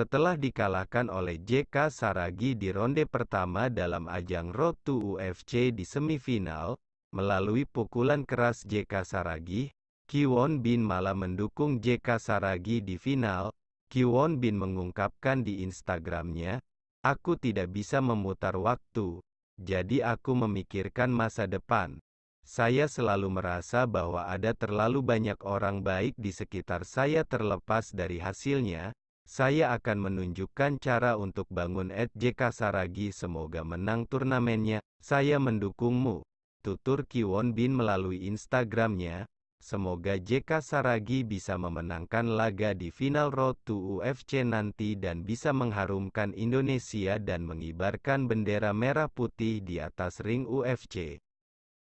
setelah dikalahkan oleh JK Saragi di ronde pertama dalam ajang Road to UFC di semifinal, melalui pukulan keras JK Saragi, Kiwon Bin malah mendukung JK Saragi di final, Kiwon Bin mengungkapkan di Instagramnya, Aku tidak bisa memutar waktu, jadi aku memikirkan masa depan. Saya selalu merasa bahwa ada terlalu banyak orang baik di sekitar saya terlepas dari hasilnya, saya akan menunjukkan cara untuk bangun at JK Saragi semoga menang turnamennya, saya mendukungmu. Tutur Kiwon Bin melalui Instagramnya, semoga JK Saragi bisa memenangkan laga di final road to UFC nanti dan bisa mengharumkan Indonesia dan mengibarkan bendera merah putih di atas ring UFC.